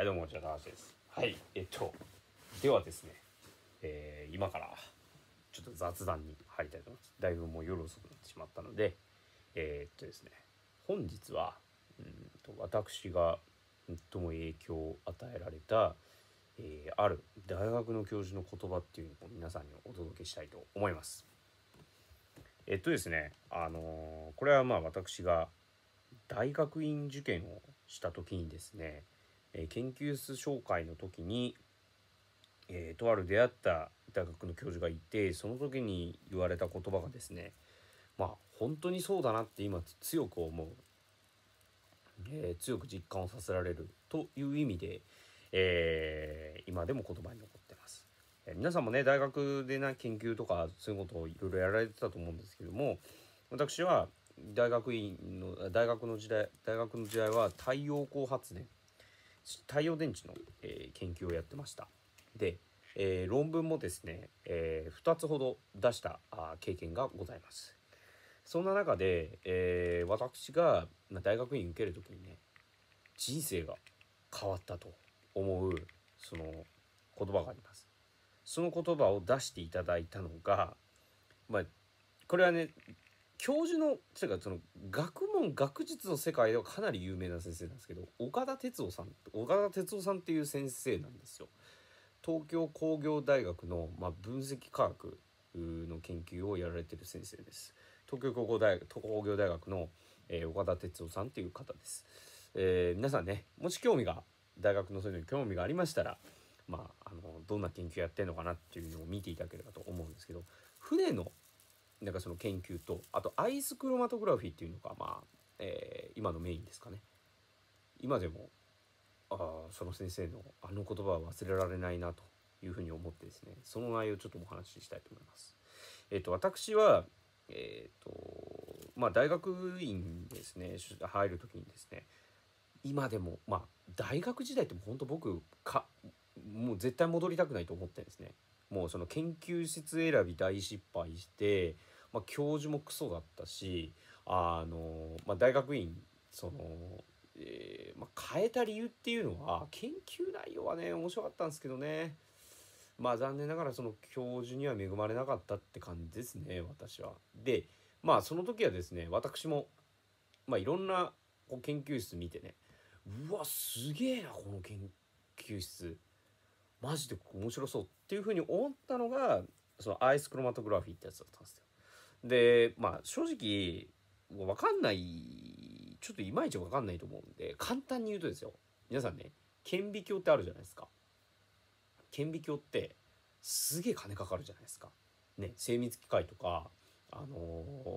はい、どうも、じゃあ、高です。はい、えっと、ではですね、えー、今から、ちょっと雑談に入りたいと思います。だいぶもう夜遅くなってしまったので、えー、っとですね、本日は、うんと、私が最も影響を与えられた、えー、ある大学の教授の言葉っていうのを皆さんにお届けしたいと思います。えっとですね、あのー、これはまあ私が大学院受験をした時にですね、えー、研究室紹介の時に、えー、とある出会った大学の教授がいてその時に言われた言葉がですねまあ本当にそうだなって今強く思う、えー、強く実感をさせられるという意味で、え今でも言葉に残ってます。え皆さんもね大学でな研究とかそういうことをいろいろやられてたと思うんですけども私は大学院の大学の時代大学の時代は太陽光発電太陽電池の、えー、研究をやってました。で、えー、論文もですね、えー、2つほど出したあ経験がございます。そんな中で、えー、私が大学院受ける時にね人生が変わったと思うその言葉があります。その言葉を出していただいたのが、まあ、これはね教授の違うその学問学術の世界ではかなり有名な先生なんですけど岡田哲夫さん岡田哲夫さんっていう先生なんですよ。東京工業大学の、まあ、分析科学の研究をやられてる先生です。東京工業大学工業大学の、えー、岡田哲夫さんっていう方です。えー、皆さんねもし興味が大学のそういうのに興味がありましたら、まあ、あのどんな研究やってるのかなっていうのを見ていただければと思うんですけど船のなんかその研究とあとアイスクロマトグラフィーっていうのがまあ、えー、今のメインですかね今でもあその先生のあの言葉は忘れられないなというふうに思ってですねその内容をちょっとお話ししたいと思います。えっ、ー、と私はえっ、ー、とまあ大学院ですね入る時にですね今でもまあ大学時代って本当僕かもう絶対戻りたくないと思ってんですね。もうその研究室選び大失敗してまあ、教授もクソだったしあの、まあ、大学院その、えーまあ、変えた理由っていうのは研究内容はね面白かったんですけどねまあ残念ながらその教授には恵まれなかったって感じですね私は。でまあその時はですね私も、まあ、いろんなこう研究室見てねうわすげえなこの研究室マジで面白そうっていうふうに思ったのがそのアイスクロマトグラフィーってやつだったんですよ。で、まあ正直、分かんない、ちょっといまいち分かんないと思うんで、簡単に言うとですよ。皆さんね、顕微鏡ってあるじゃないですか。顕微鏡って、すげえ金かかるじゃないですか。ね、精密機械とか、あのー、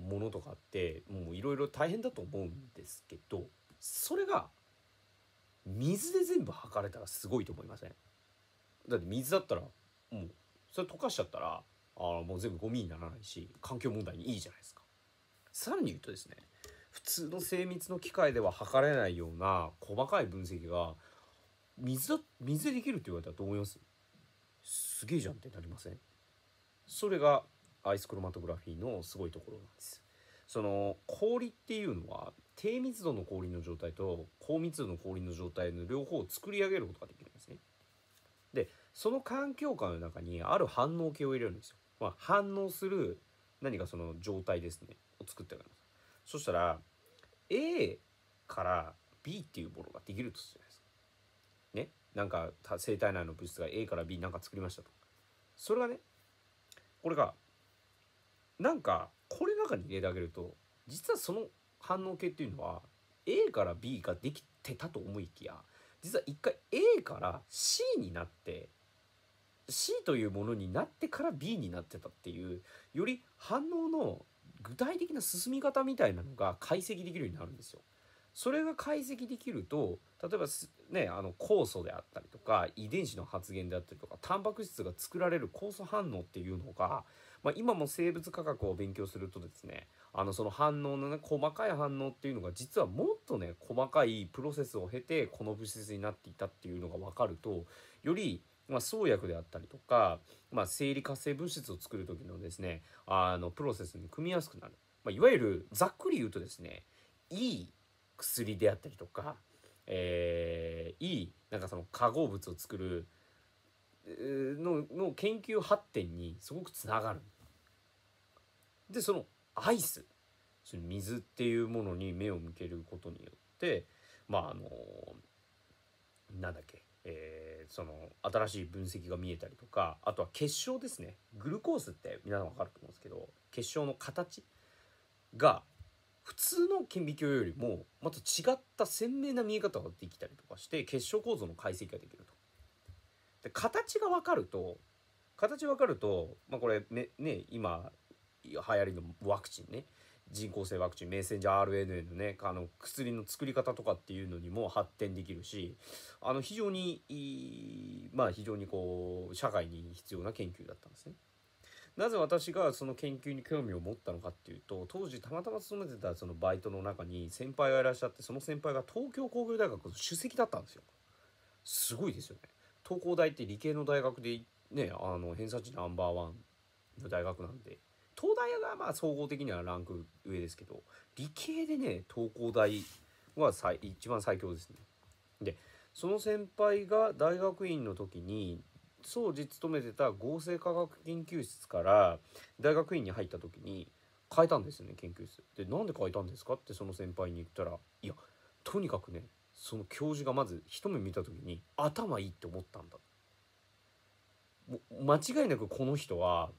ものとかって、もういろいろ大変だと思うんですけど、それが、水で全部測れたらすごいと思いませんだって水だったら、もう、それ溶かしちゃったら、あもう全部ゴミにならないし環境問題にいいじゃないですか。さらに言うとですね普通の精密の機械では測れないような細かい分析が水だ水でできるって言われたらどう思いますすげえじゃんってなりませんそれがアイスクロマトグラフィーのすごいところなんです。その氷っていうのは低密度の氷の状態と高密度の氷の状態の両方を作り上げることができるんですね。でその環境下の中にある反応系を入れるんですよ。ま反応する何かその状態ですねを作ってあげますそしたら A から B っていうものができるとするじゃないですかねなんか生体内の物質が A から B なんか作りましたとそれがねこれがなんかこれの中に入れてあげると実はその反応系っていうのは A から B ができてたと思いきや実は一回 A から C になって C というものになってから B になってたっていうより反応の具体的な進み方みたいなのが解析できるようになるんですよ。それが解析できると例えばねあの酵素であったりとか遺伝子の発現であったりとかタンパク質が作られる酵素反応っていうのが、まあ、今も生物科学を勉強するとですねあのその反応のね細かい反応っていうのが実はもっとね細かいプロセスを経てこの物質になっていたっていうのが分かるとよりまあ、創薬であったりとか、まあ、生理活性物質を作る時のですねあのプロセスに組みやすくなる、まあ、いわゆるざっくり言うとですねいい薬であったりとか、えー、いいなんかその化合物を作るのの研究発展にすごくつながる。でそのアイス水っていうものに目を向けることによってまああのなんだっけえー、その新しい分析が見えたりとかあとは結晶ですねグルコースって皆さん分かると思うんですけど結晶の形が普通の顕微鏡よりもまた違った鮮明な見え方ができたりとかして結晶構造の解析ができると。で形が分かると形分かると、まあ、これねね今流行りのワクチンね人工性ワクチン、メッセンジャー RNA のね、あの、薬の作り方とかっていうのにも発展できるし、あの、非常に、まあ、非常にこう、社会に必要な研究だったんですね。なぜ私がその研究に興味を持ったのかっていうと、当時たまたま勤めてたそのバイトの中に先輩がいらっしゃって、その先輩が東京工業大学の主席だったんですよ。すごいですよね。東工大って理系の大学で、ね、あの、偏差値ナンバーワンの大学なんで、東大がまあ総合的にはランク上ですけど理系でね東工大は最一番最強ですね。でその先輩が大学院の時に当時勤めてた合成科学研究室から大学院に入った時に変えたんですよね研究室。でなんで変えたんですかってその先輩に言ったらいやとにかくねその教授がまず一目見た時に頭いいって思ったんだ間違いなくこの人は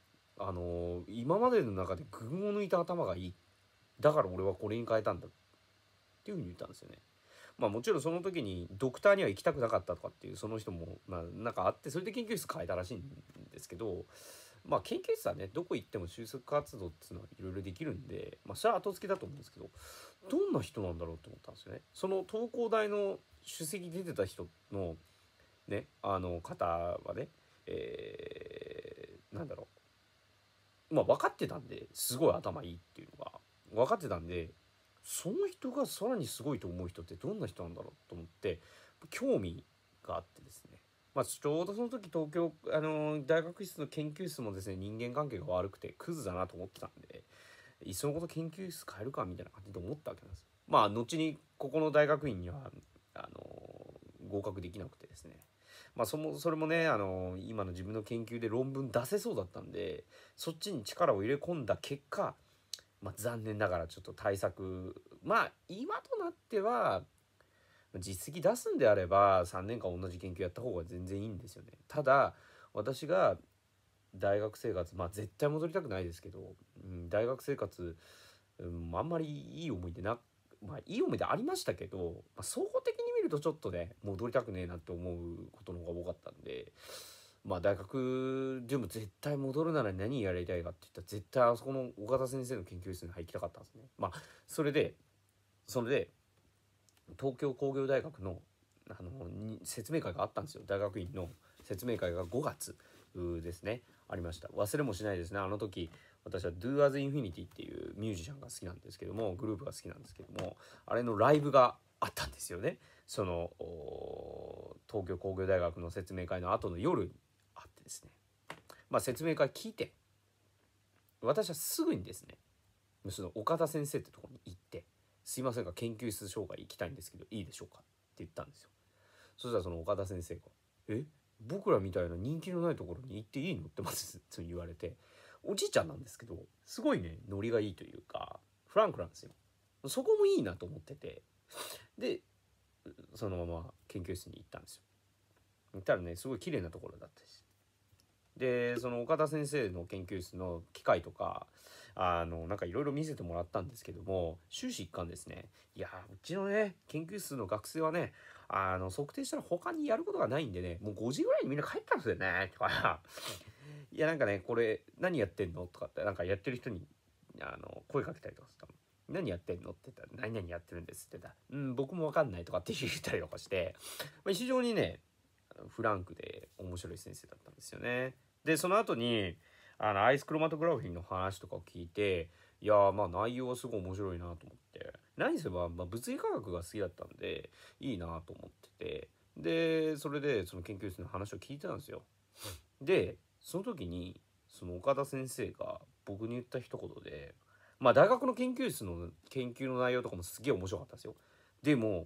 あの今までの中で群を抜いた頭がいいだから俺はこれに変えたんだっていうふうに言ったんですよね。まあもちろんその時にドクターには行きたくなかったとかっていうその人もまあなんかあってそれで研究室変えたらしいんですけどまあ研究室はねどこ行っても就職活動っていうのはいろいろできるんでまあそれは後付けだと思うんですけどどんな人なんだろうと思ったんですよね。その東工大の首席出てた人のねあの方はねえー、なんだろうまあ、分かってたんですごい頭いいっていうのが分かってたんでその人がさらにすごいと思う人ってどんな人なんだろうと思って興味があってですね、まあ、ちょうどその時東京、あのー、大学室の研究室もですね人間関係が悪くてクズだなと思ってたんでいっそのこと研究室変えるかみたいな感じで思ったわけなんですまあ後にここの大学院にはあのー、合格できなくてですねまあ、そもそれもねあの今の自分の研究で論文出せそうだったんでそっちに力を入れ込んだ結果、まあ、残念ながらちょっと対策まあ今となっては実績出すんであれば3年間同じ研究やった方が全然いいんですよね。ただ私が大学生活まあ絶対戻りたくないですけど、うん、大学生活、うん、あんまりいい思い出なまあ、いい思い出ありましたけど、まあ、総合的に見るとちょっとね戻りたくねえなって思うことの方が多かったんで。まあ大学でも絶対戻るなら何やりたいかって言ったら絶対あそこの岡田先生の研究室に入りたかったんですね。まあそれでそれで東京工業大学のあの説明会があったんですよ大学院の説明会が5月ですねありました忘れもしないですねあの時私は Do As Infinity っていうミュージシャンが好きなんですけどもグループが好きなんですけどもあれのライブがあったんですよねその東京工業大学の説明会の後の夜にあってですねまあ説明会聞いて私はすぐにですねその岡田先生ってとこに行って「すいませんが研究室紹介行きたいんですけどいいでしょうか?」って言ったんですよそしたらその岡田先生が「え僕らみたいな人気のないところに行っていいの?」ってまず言われておじいちゃんなんですけどすごいねノリがいいというかフランクなんですよそこもいいなと思っててでそのまま研究室に行ったんですよ行ったらねすごい綺麗なところだったしでその岡田先生の研究室の機械とかあのなんかいろいろ見せてもらったんですけども終始一貫ですねいやうちのね研究室の学生はねあの測定したら他にやることがないんでねもう5時ぐらいにみんな帰ったんですよねとかやなんかねこれ何やってんの?」とかってなんかやってる人にあの声かけたりとかしたの。何やってんのって言ったら、何々やってるんですって言ったら、うん、僕もわかんないとかって言ったりとかして、まあ、非常にね、フランクで面白い先生だったんですよね。で、その後に、あの、アイスクロマトグラフィーの話とかを聞いて、いやまあ内容はすごい面白いなと思って、何せば、まあ、物理科学が好きだったんで、いいなと思ってて、で、それでその研究室の話を聞いてたんですよ。で、その時にその岡田先生が僕に言った一言でまあ大学の研究室の研究の内容とかもすげえ面白かったですよ。でも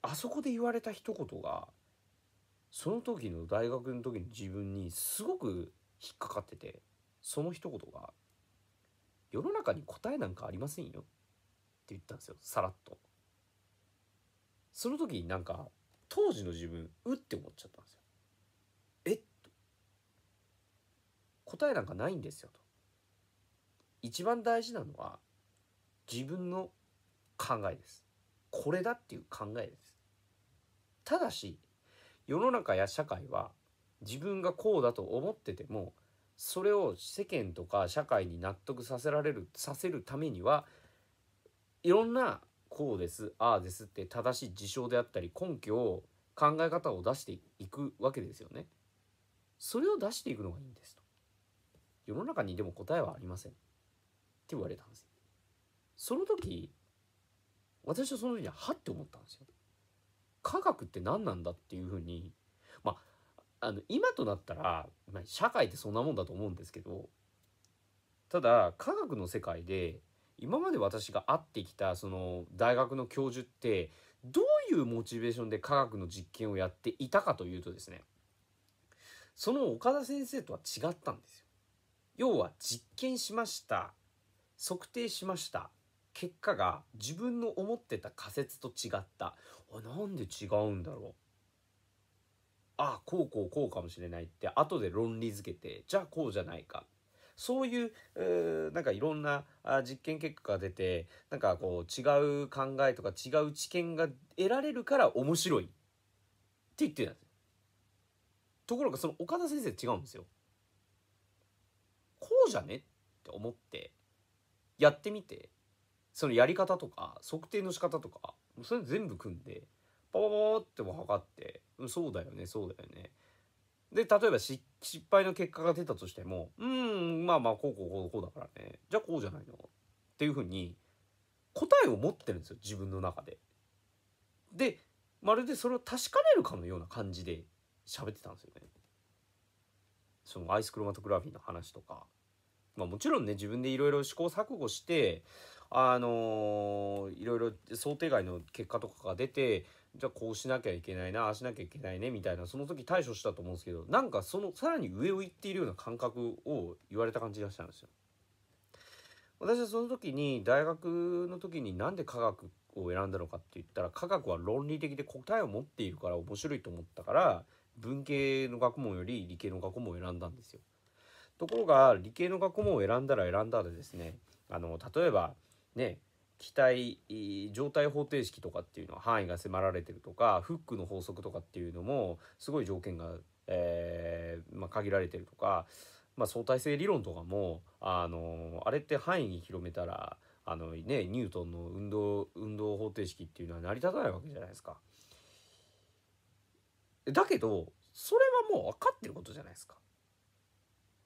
あそこで言われた一言がその時の大学の時の自分にすごく引っかかっててその一言が「世の中に答えなんかありませんよ」って言ったんですよさらっと。その時になんか当時の自分うって思っちゃったんですよ。答えなんかないんですよと。一番大事なのは自分の考えです。これだっていう考えです。ただし世の中や社会は自分がこうだと思っててもそれを世間とか社会に納得させられるさせるためにはいろんなこうですああですって正しい事象であったり根拠を考え方を出していくわけですよね。それを出していくのがいいんです。世の中にでも答えはありません。って言われたんです。その時、私はその時にはって思ったんですよ。科学って何なんだっていうふうに、まあ、あの、今となったら、まあ、社会ってそんなもんだと思うんですけど、ただ、科学の世界で、今まで私が会ってきた、その、大学の教授って、どういうモチベーションで科学の実験をやっていたかというとですね、その岡田先生とは違ったんですよ。要は実験しました測定しました結果が自分の思ってた仮説と違ったあなんで違うんだろうああこうこうこうかもしれないって後で論理づけてじゃあこうじゃないかそういううなんかいろんな実験結果が出てなんかこう違う考えとか違う知見が得られるから面白いって言ってるんですよところがその岡田先生違うんですよこうじゃねって思ってやってみてそのやり方とか測定の仕方とかそれ全部組んでパパパパっても測ってそうだよねそうだよねで例えば失敗の結果が出たとしてもうんまあまあこうこうこうこうだからねじゃあこうじゃないのっていうふうに答えを持ってるんですよ自分の中で。でまるでそれを確かめるかのような感じで喋ってたんですよね。そのアイスクロマトグラフィーの話とか、まあ、もちろんね自分でいろいろ試行錯誤してあのいろいろ想定外の結果とかが出てじゃあこうしなきゃいけないなああしなきゃいけないねみたいなその時対処したと思うんですけどなんかそのさらに上を行っているような感覚を言われた感じがしたんですよ。私はその時に大学の時になんで科学を選んだのかって言ったら科学は論理的で答えを持っているから面白いと思ったから文系の学問より理系の学問を選んだんですよ。ところが理系の学問を選んだら選んだらですねあの例えばね気体状態方程式とかっていうのは範囲が迫られてるとかフックの法則とかっていうのもすごい条件が、えー、まあ、限られてるとか、まあ、相対性理論とかもあのあれって範囲に広めたらあの、ね、ニュートンの運動運動方程式っていうのは成り立たないわけじゃないですか。だけどそれはもう分かってることじゃないですか。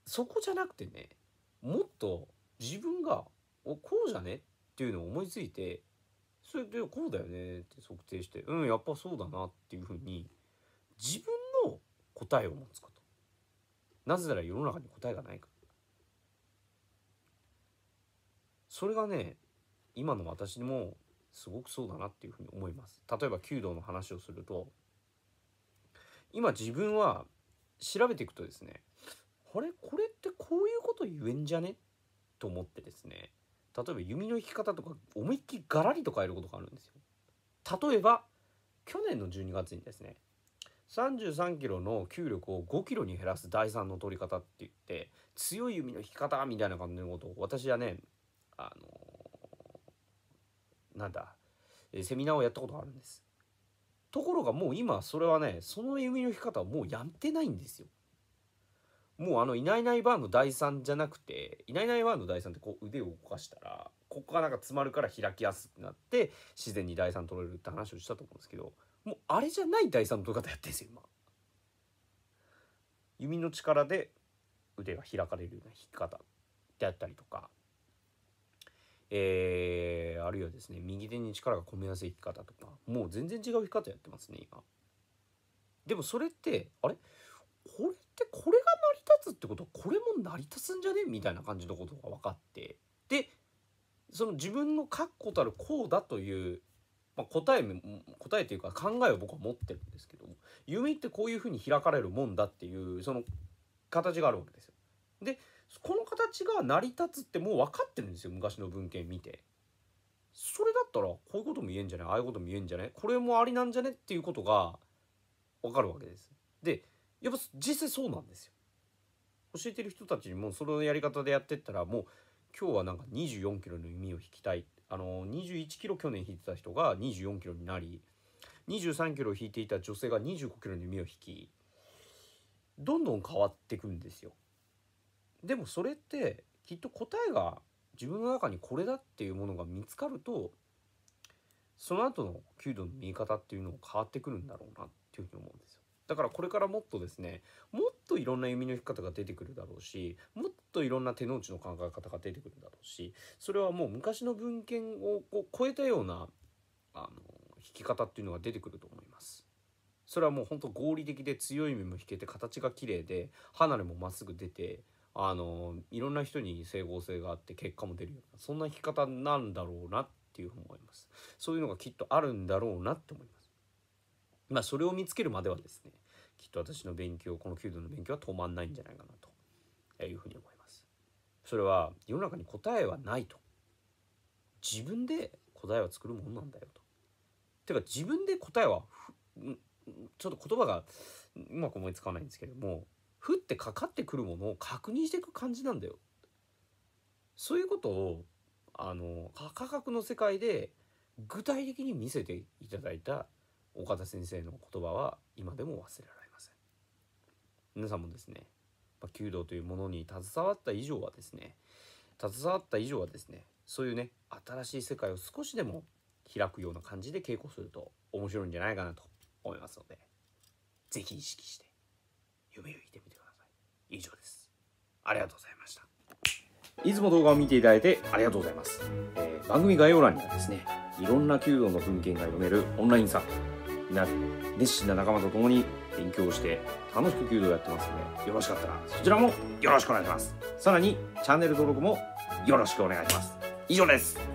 そこじゃなくてねもっと自分が「おこうじゃね?」っていうのを思いついてそれでこうだよねって測定してうんやっぱそうだなっていうふうに自分の答えを持つことなぜなら世の中に答えがないかそれがね今の私にもすごくそうだなっていうふうに思います例えば弓道の話をすると今自分は調べていくとですねあれこれってこういうこと言えんじゃねと思ってですね例えば弓の引き方とか思いっきりガラリと変えることがあるんですよ。例えば去年の12月にですね33キロの吸力を5キロに減らす第3の取り方って言って強い弓の引き方みたいな感じのことを私はねあのー、なんだセミナーをやったことがあるんです。ところがもう今それはねその弓の引き方はもうやってないんですよもうあのいないいないバーの第3じゃなくていないいないバーの第3ってこう腕を動かしたらここがなんか詰まるから開きやすくなって自然に第3取れるって話をしたと思うんですけどもうあれじゃない第3の取り方やってるんですよ今弓の力で腕が開かれるような引き方であったりとかえー、あるいはですね、右手に力が込めやすい生き方とか、もう全然違う生き方やってますね、今。でもそれって、あれこれってこれが成り立つってことは、これも成り立つんじゃねみたいな感じのことが分かって。で、その自分の確固たるこうだという、まあ、答え、答えというか考えを僕は持ってるんですけども、夢ってこういうふうに開かれるもんだっていう、その形があるわけですよ。で、この形が成り立つってもう分かってるんですよ昔の文献見て。それだったらこういうことも言えんじゃねああいうことも言えんじゃねこれもありなんじゃねっていうことが分かるわけです。でやっぱ実際そうなんですよ。教えてる人たちにもそのやり方でやってったらもう今日はなんか24キロの弓を引きたいあの21キロ去年引いてた人が24キロになり23キロ引いていた女性が25キロの弓を引きどんどん変わっていくんですよ。でもそれってきっと答えが自分の中にこれだっていうものが見つかるとその後の弓道の見え方っていうのも変わってくるんだろうなっていうふうに思うんですよ。だからこれからもっとですねもっといろんな弓の引き方が出てくるだろうしもっといろんな手の内の考え方が出てくるだろうしそれはもう昔の文献をこう超えたようなあの引き方っていうのが出てくると思います。それはもう本当合理的で強い弓も引けて形が綺麗で離れもまっすぐ出てあのいろんな人に整合性があって結果も出るようなそんな生き方なんだろうなっていうふうに思いますそういうのがきっとあるんだろうなって思いますまあそれを見つけるまではですねきっと私の勉強この弓道の勉強は止まんないんじゃないかなというふうに思いますそれは世の中に答えはないと自分で答えは作るもんなんだよとてか自分で答えはちょっと言葉がうまく思いつかないんですけども降ってかかってくるものを確認していく感じなんだよそういうことをあの価格の世界で具体的に見せていただいた岡田先生の言葉は今でも忘れられません皆さんもですね弓道というものに携わった以上はですね携わった以上はですねそういうね新しい世界を少しでも開くような感じで稽古すると面白いんじゃないかなと思いますので是非意識して夢を生きてみてください以上ですありがとうございましたいつも動画を見ていただいてありがとうございます、えー、番組概要欄にはですねいろんな弓道の文献が読めるオンラインサービな熱心な仲間と共に勉強して楽しく弓道やってますのでよろしかったらそちらもよろしくお願いしますさらにチャンネル登録もよろしくお願いします以上です